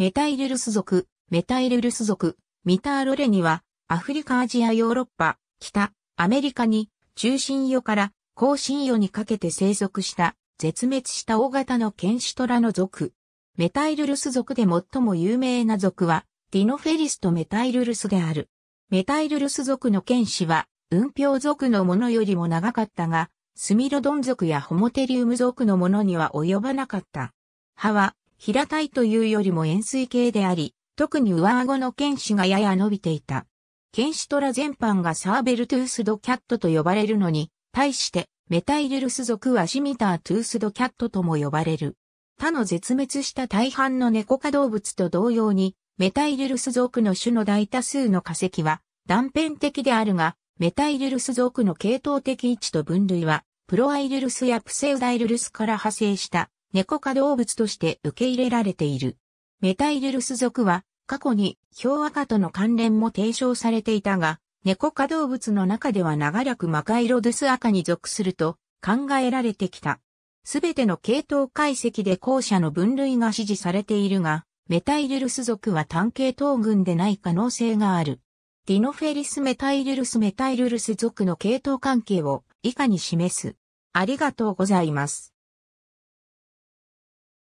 メタイルルス族、メタイルルス族、ミターロレニは、アフリカアジアヨーロッパ、北、アメリカに、中心予から後心予にかけて生息した、絶滅した大型の剣士虎の族。メタイルルス族で最も有名な族は、ディノフェリスとメタイルルスである。メタイルルス族の剣士は、運氷族のものよりも長かったが、スミロドン族やホモテリウム族のものには及ばなかった。歯は、平たいというよりも円錐形であり、特に上顎の剣士がやや伸びていた。剣士トラ全般がサーベルトゥースドキャットと呼ばれるのに、対してメタイルルス族はシミタートゥースドキャットとも呼ばれる。他の絶滅した大半の猫科動物と同様に、メタイルルス族の種の大多数の化石は断片的であるが、メタイルルス族の系統的位置と分類は、プロアイルルスやプセウダイルルスから派生した猫科動物として受け入れられている。メタイルルス属は過去に氷赤との関連も提唱されていたが、猫科動物の中では長らくマカイロドゥス赤に属すると考えられてきた。すべての系統解析で後者の分類が支持されているが、メタイルルス属は単系統群でない可能性がある。ディノフェリスメタイルルスメタイルルス属の系統関係を以下に示す。ありがとうございます。